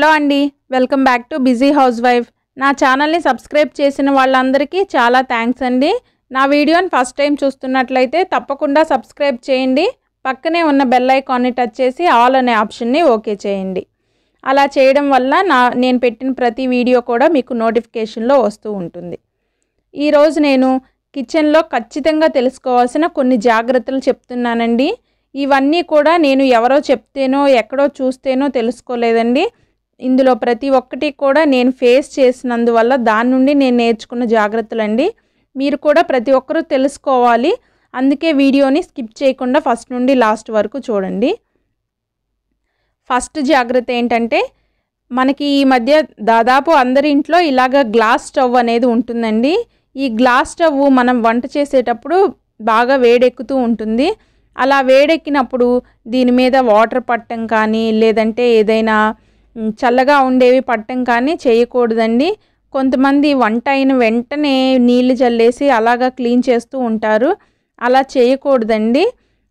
hello అండి welcome back to busy house wife నా ఛానల్ని సబ్స్క్రైబ్ చేసిన వాళ్ళందరికీ చాలా థ్యాంక్స్ అండి నా వీడియోని ఫస్ట్ టైం చూస్తున్నట్లయితే తప్పకుండా సబ్స్క్రైబ్ చేయండి పక్కనే ఉన్న బెల్ ఐకాన్ని టచ్ చేసి ఆల్ అనే ఆప్షన్ని ఓకే చేయండి అలా చేయడం వల్ల నా నేను పెట్టిన ప్రతి వీడియో కూడా మీకు నోటిఫికేషన్లో వస్తూ ఉంటుంది ఈరోజు నేను కిచెన్లో ఖచ్చితంగా తెలుసుకోవాల్సిన కొన్ని జాగ్రత్తలు చెప్తున్నానండి ఇవన్నీ కూడా నేను ఎవరో చెప్తేనో ఎక్కడో చూస్తేనో తెలుసుకోలేదండి ఇందులో ప్రతి ఒక్కటి కూడా నేను ఫేస్ చేసినందువల్ల దాని నుండి నేను నేర్చుకున్న జాగ్రత్తలండి మీరు కూడా ప్రతి ఒక్కరూ తెలుసుకోవాలి అందుకే వీడియోని స్కిప్ చేయకుండా ఫస్ట్ నుండి లాస్ట్ వరకు చూడండి ఫస్ట్ జాగ్రత్త ఏంటంటే మనకి ఈ మధ్య దాదాపు అందరింట్లో ఇలాగ గ్లాస్ స్టవ్ అనేది ఉంటుందండి ఈ గ్లాస్ స్టవ్ మనం వంట చేసేటప్పుడు బాగా వేడెక్కుతూ ఉంటుంది అలా వేడెక్కినప్పుడు దీని మీద వాటర్ పట్టడం కానీ లేదంటే ఏదైనా చల్లగా ఉండేవి పట్టం కానీ చేయకూడదండి కొంతమంది వంట అయిన వెంటనే నీళ్ళు చల్లేసి అలాగా క్లీన్ చేస్తూ ఉంటారు అలా చేయకూడదండి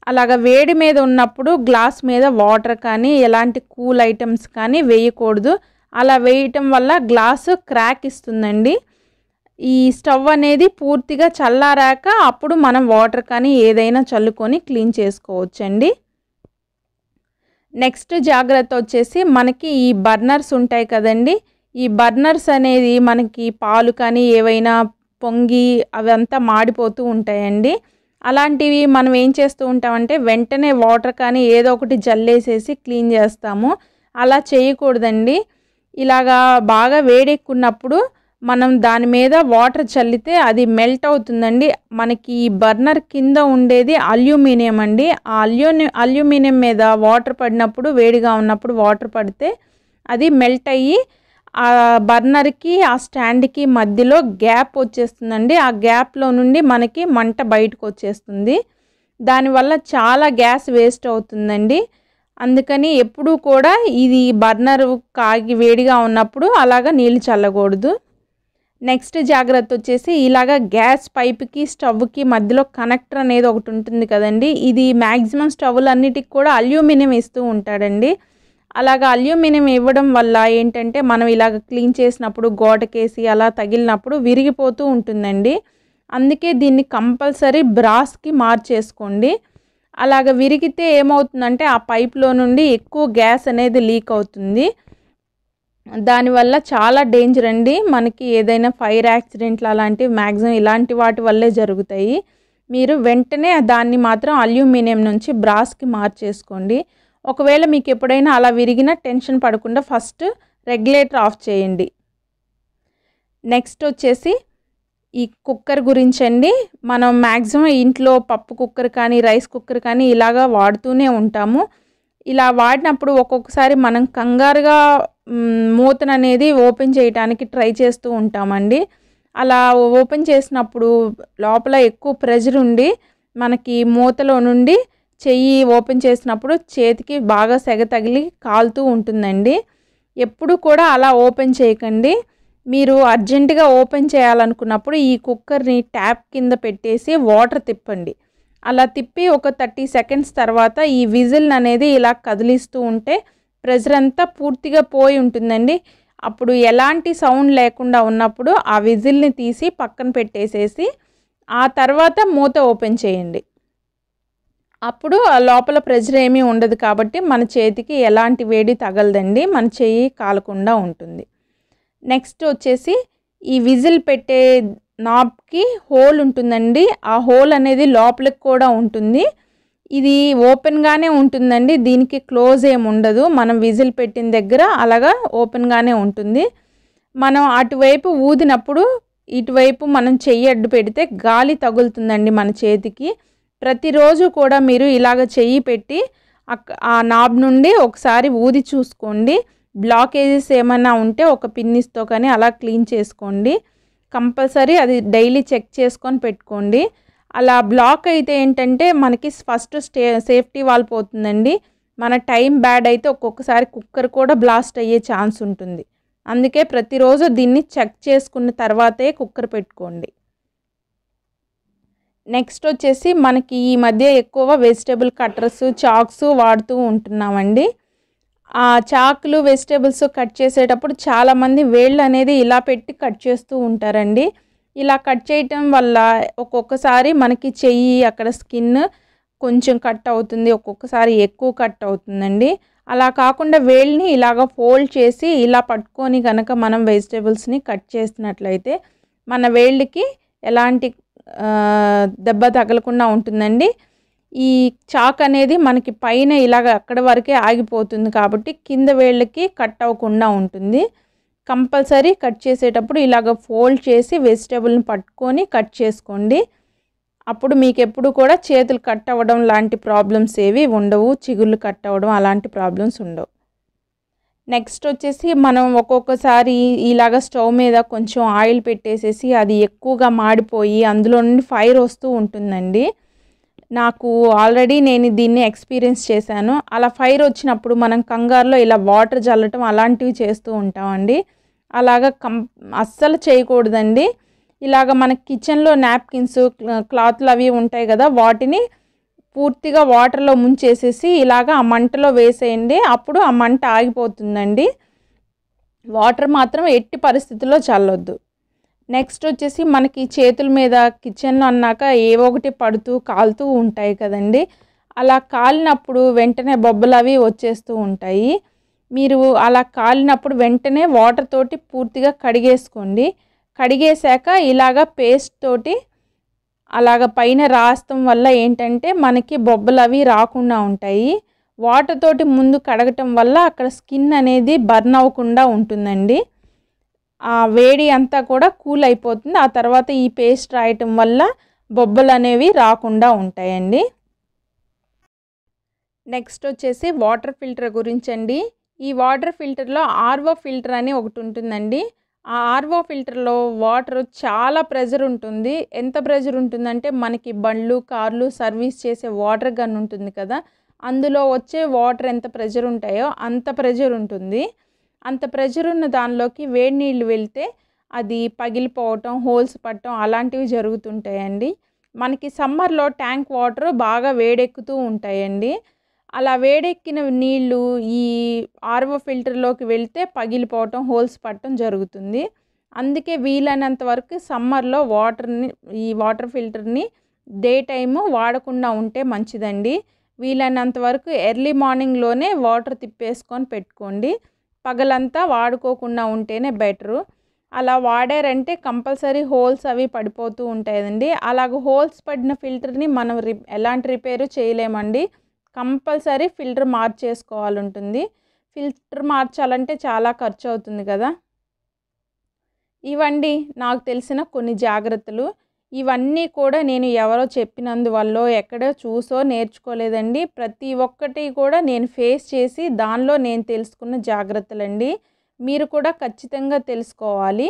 అలాగ వేడి మీద ఉన్నప్పుడు గ్లాస్ మీద వాటర్ కానీ ఎలాంటి కూల్ ఐటమ్స్ కానీ వేయకూడదు అలా వేయటం వల్ల గ్లాసు క్రాక్ ఇస్తుందండి ఈ స్టవ్ అనేది పూర్తిగా చల్లారాక అప్పుడు మనం వాటర్ కానీ ఏదైనా చల్లుకొని క్లీన్ చేసుకోవచ్చండి నెక్స్ట్ జాగ్రత్త వచ్చేసి మనకి ఈ బర్నర్స్ ఉంటాయి కదండి ఈ బర్నర్స్ అనేది మనకి పాలు కానీ ఏవైనా పొంగి అవంతా మాడిపోతూ ఉంటాయండి అలాంటివి మనం ఏం చేస్తూ ఉంటామంటే వెంటనే వాటర్ కానీ ఏదో ఒకటి జల్లేసేసి క్లీన్ చేస్తాము అలా చేయకూడదండి ఇలాగా బాగా వేడెక్కున్నప్పుడు మనం దాని మీద వాటర్ చల్లితే అది మెల్ట్ అవుతుందండి మనకి ఈ బర్నర్ కింద ఉండేది అల్యూమినియం అండి ఆ అల్యూని అల్యూమినియం మీద వాటర్ పడినప్పుడు వేడిగా ఉన్నప్పుడు వాటర్ పడితే అది మెల్ట్ అయ్యి ఆ బర్నర్కి ఆ స్టాండ్కి మధ్యలో గ్యాప్ వచ్చేస్తుందండి ఆ గ్యాప్లో నుండి మనకి మంట బయటకు వచ్చేస్తుంది దానివల్ల చాలా గ్యాస్ వేస్ట్ అవుతుందండి అందుకని ఎప్పుడూ కూడా ఇది బర్నర్ కాగి వేడిగా ఉన్నప్పుడు అలాగ నీళ్ళు చల్లకూడదు నెక్స్ట్ జాగ్రత్త వచ్చేసి ఇలాగ గ్యాస్ పైప్కి స్టవ్కి మధ్యలో కనెక్టర్ అనేది ఒకటి ఉంటుంది కదండి ఇది మ్యాక్సిమం స్టవ్లన్నిటికి కూడా అల్యూమినియం ఇస్తూ ఉంటాడండి అలాగ అల్యూమినియం ఇవ్వడం వల్ల ఏంటంటే మనం ఇలాగ క్లీన్ చేసినప్పుడు గోటకేసి అలా తగిలినప్పుడు విరిగిపోతూ ఉంటుందండి అందుకే దీన్ని కంపల్సరీ బ్రాస్కి మార్చేసుకోండి అలాగ విరిగితే ఏమవుతుందంటే ఆ పైప్లో నుండి ఎక్కువ గ్యాస్ అనేది లీక్ అవుతుంది దానివల్ల చాలా డేంజర్ అండి మనకి ఏదైనా ఫైర్ యాక్సిడెంట్లు అలాంటివి మ్యాక్సిమం ఇలాంటి వాటి వల్లే జరుగుతాయి మీరు వెంటనే దాన్ని మాత్రం అల్యూమినియం నుంచి బ్రాస్కి మార్చేసుకోండి ఒకవేళ మీకు ఎప్పుడైనా అలా విరిగినా టెన్షన్ పడకుండా ఫస్ట్ రెగ్యులేటర్ ఆఫ్ చేయండి నెక్స్ట్ వచ్చేసి ఈ కుక్కర్ గురించి అండి మనం మ్యాక్సిమం ఇంట్లో పప్పు కుక్కర్ కానీ రైస్ కుక్కర్ కానీ ఇలాగా వాడుతూనే ఉంటాము ఇలా వాడినప్పుడు ఒక్కొక్కసారి మనం కంగారుగా మూతను అనేది ఓపెన్ చేయడానికి ట్రై చేస్తూ ఉంటామండి అలా ఓపెన్ చేసినప్పుడు లోపల ఎక్కువ ప్రెజర్ ఉండి మనకి మూతలో నుండి చెయ్యి ఓపెన్ చేసినప్పుడు చేతికి బాగా సెగ తగిలి కాలుతూ ఉంటుందండి ఎప్పుడు కూడా అలా ఓపెన్ చేయకండి మీరు అర్జెంటుగా ఓపెన్ చేయాలనుకున్నప్పుడు ఈ కుక్కర్ని ట్యాప్ కింద పెట్టేసి వాటర్ తిప్పండి అలా తిప్పి ఒక థర్టీ సెకండ్స్ తర్వాత ఈ విజిల్ అనేది ఇలా కదిలిస్తూ ఉంటే ప్రెజర్ అంతా పూర్తిగా పోయి ఉంటుందండి అప్పుడు ఎలాంటి సౌండ్ లేకుండా ఉన్నప్పుడు ఆ విజిల్ని తీసి పక్కన పెట్టేసేసి ఆ తర్వాత మూత ఓపెన్ చేయండి అప్పుడు ఆ లోపల ప్రెజర్ ఏమీ ఉండదు కాబట్టి మన చేతికి ఎలాంటి వేడి తగలదండి మన చేయి కాలకుండా ఉంటుంది నెక్స్ట్ వచ్చేసి ఈ విజిల్ పెట్టే నాబ్కి హోల్ ఉంటుందండి ఆ హోల్ అనేది లోపలికి కూడా ఉంటుంది ఇది ఓపెన్గానే ఉంటుందండి దీనికి క్లోజ్ ఏమి ఉండదు మనం విజిల్ పెట్టిన దగ్గర అలాగా ఓపెన్గానే ఉంటుంది మనం అటువైపు ఊదినప్పుడు ఇటువైపు మనం చెయ్యి అడ్డు పెడితే గాలి తగులుతుందండి మన చేతికి ప్రతిరోజు కూడా మీరు ఇలాగ చెయ్యి పెట్టి ఆ నాబ్ నుండి ఒకసారి ఊది చూసుకోండి బ్లాకేజెస్ ఏమైనా ఉంటే ఒక పిన్నిస్తో కానీ అలా క్లీన్ చేసుకోండి కంపల్సరీ అది డైలీ చెక్ చేసుకొని పెట్టుకోండి అలా బ్లాక్ అయితే ఏంటంటే మనకి ఫస్ట్ స్టే సేఫ్టీ వాల్ పోతుందండి మన టైం బ్యాడ్ అయితే ఒక్కొక్కసారి కుక్కర్ కూడా బ్లాస్ట్ అయ్యే ఛాన్స్ ఉంటుంది అందుకే ప్రతిరోజు దీన్ని చెక్ చేసుకున్న తర్వాతే కుక్కర్ పెట్టుకోండి నెక్స్ట్ వచ్చేసి మనకి ఈ మధ్య ఎక్కువ వెజిటేబుల్ కట్టర్స్ చాక్స్ వాడుతూ ఉంటున్నామండి ఆ చాకులు వెజిటేబుల్స్ కట్ చేసేటప్పుడు చాలామంది వేళ్ళు అనేది ఇలా పెట్టి కట్ చేస్తూ ఉంటారండి ఇలా కట్ చేయటం వల్ల ఒక్కొక్కసారి మనకి చెయ్యి అక్కడ స్కిన్ కొంచెం కట్ అవుతుంది ఒక్కొక్కసారి ఎక్కువ కట్ అవుతుందండి అలా కాకుండా వేళ్ళని ఇలాగ ఫోల్డ్ చేసి ఇలా పట్టుకొని కనుక మనం వెజిటేబుల్స్ని కట్ చేసినట్లయితే మన వేళ్ళకి ఎలాంటి దెబ్బ తగలకుండా ఉంటుందండి ఈ చాక్ అనేది మనకి పైన ఇలాగ అక్కడ వరకే ఆగిపోతుంది కాబట్టి కింద వేళ్ళకి కట్ అవ్వకుండా ఉంటుంది కంపల్సరీ కట్ చేసేటప్పుడు ఇలాగ ఫోల్డ్ చేసి వెజిటేబుల్ని పట్టుకొని కట్ చేసుకోండి అప్పుడు మీకు ఎప్పుడు కూడా చేతులు కట్ అవ్వడం లాంటి ప్రాబ్లమ్స్ ఏవి ఉండవు చిగుళ్ళు కట్ అవ్వడం అలాంటి ప్రాబ్లమ్స్ ఉండవు నెక్స్ట్ వచ్చేసి మనం ఒక్కొక్కసారి ఇలాగ స్టవ్ మీద కొంచెం ఆయిల్ పెట్టేసేసి అది ఎక్కువగా మాడిపోయి అందులో నుండి ఫైర్ వస్తూ ఉంటుందండి నాకు ఆల్రెడీ నేను దీన్ని ఎక్స్పీరియన్స్ చేశాను అలా ఫైర్ వచ్చినప్పుడు మనం కంగారులో ఇలా వాటర్ జల్లటం అలాంటివి చేస్తూ ఉంటామండి అలాగ కం అస్సలు చేయకూడదండి ఇలాగ మన కిచెన్లో నాప్కిన్స్ క్లాత్లు అవి ఉంటాయి కదా వాటిని పూర్తిగా వాటర్లో ముంచేసేసి ఇలాగ ఆ మంటలో వేసేయండి అప్పుడు ఆ మంట ఆగిపోతుందండి వాటర్ మాత్రం ఎట్టి పరిస్థితుల్లో చల్లొద్దు నెక్స్ట్ వచ్చేసి మనకి చేతుల మీద కిచెన్లో అన్నాక ఏ ఒకటి పడుతూ కాలుతూ ఉంటాయి కదండి అలా కాలినప్పుడు వెంటనే బొబ్బలు అవి వచ్చేస్తూ ఉంటాయి మీరు అలా కాలినప్పుడు వెంటనే వాటర్ తోటి పూర్తిగా కడిగేసుకోండి కడిగేశాక ఇలాగ పేస్ట్ తోటి అలాగ పైన రాస్తాం వల్ల ఏంటంటే మనకి బొబ్బలు అవి రాకుండా ఉంటాయి వాటర్ తోటి ముందు కడగటం వల్ల అక్కడ స్కిన్ అనేది బర్న్ అవ్వకుండా ఉంటుందండి ఆ వేడి అంతా కూడా కూల్ అయిపోతుంది ఆ తర్వాత ఈ పేస్ట్ రాయటం వల్ల బొబ్బలు అనేవి రాకుండా ఉంటాయండి నెక్స్ట్ వచ్చేసి వాటర్ ఫిల్టర్ గురించి అండి ఈ వాటర్ ఫిల్టర్లో ఆర్వో ఫిల్టర్ అని ఒకటి ఉంటుందండి ఆ ఆర్వో ఫిల్టర్లో వాటర్ చాలా ప్రెజర్ ఉంటుంది ఎంత ప్రెజర్ ఉంటుందంటే మనకి బండ్లు కార్లు సర్వీస్ చేసే వాటర్ గన్ ఉంటుంది కదా అందులో వచ్చే వాటర్ ఎంత ప్రెజర్ ఉంటాయో అంత ప్రెజర్ ఉంటుంది అంత ప్రెజర్ ఉన్న దానిలోకి వేడి నీళ్ళు వెళ్తే అది పగిలిపోవటం హోల్స్ పట్టడం అలాంటివి జరుగుతుంటాయండి మనకి సమ్మర్లో ట్యాంక్ వాటర్ బాగా వేడెక్కుతూ ఉంటాయండి అలా వేడెక్కిన నీళ్లు ఈ ఆర్ఓ ఫిల్టర్లోకి వెళ్తే పగిలిపోవటం హోల్స్ పట్టడం జరుగుతుంది అందుకే వీలైనంత వరకు సమ్మర్లో వాటర్ని ఈ వాటర్ ఫిల్టర్ని డే టైము వాడకుండా ఉంటే మంచిదండి వీలైనంత వరకు ఎర్లీ మార్నింగ్లోనే వాటర్ తిప్పేసుకొని పెట్టుకోండి పగలంతా వాడుకోకుండా ఉంటేనే బెటరు అలా వాడారంటే కంపల్సరీ హోల్స్ అవి పడిపోతూ ఉంటాయండి అలాగ హోల్స్ పడిన ఫిల్టర్ని మనం రి ఎలాంటి రిపేరు చేయలేమండి కంపల్సరీ ఫిల్టర్ మార్చేసుకోవాలి ఉంటుంది ఫిల్టర్ మార్చాలంటే చాలా ఖర్చు అవుతుంది కదా ఇవండి నాకు తెలిసిన కొన్ని జాగ్రత్తలు ఇవన్నీ కూడా నేను ఎవరో చెప్పినందువల్ల ఎక్కడో చూసో నేర్చుకోలేదండి ప్రతి ఒక్కటి కూడా నేను ఫేస్ చేసి దానిలో నేను తెలుసుకున్న జాగ్రత్తలండి మీరు కూడా ఖచ్చితంగా తెలుసుకోవాలి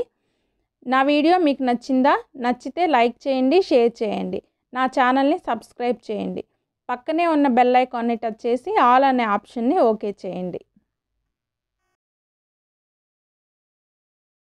నా వీడియో మీకు నచ్చిందా నచ్చితే లైక్ చేయండి షేర్ చేయండి నా ఛానల్ని సబ్స్క్రైబ్ చేయండి పక్కనే ఉన్న బెల్ ఐకాన్ని టచ్ చేసి ఆల్ అనే ఆప్షన్ని ఓకే చేయండి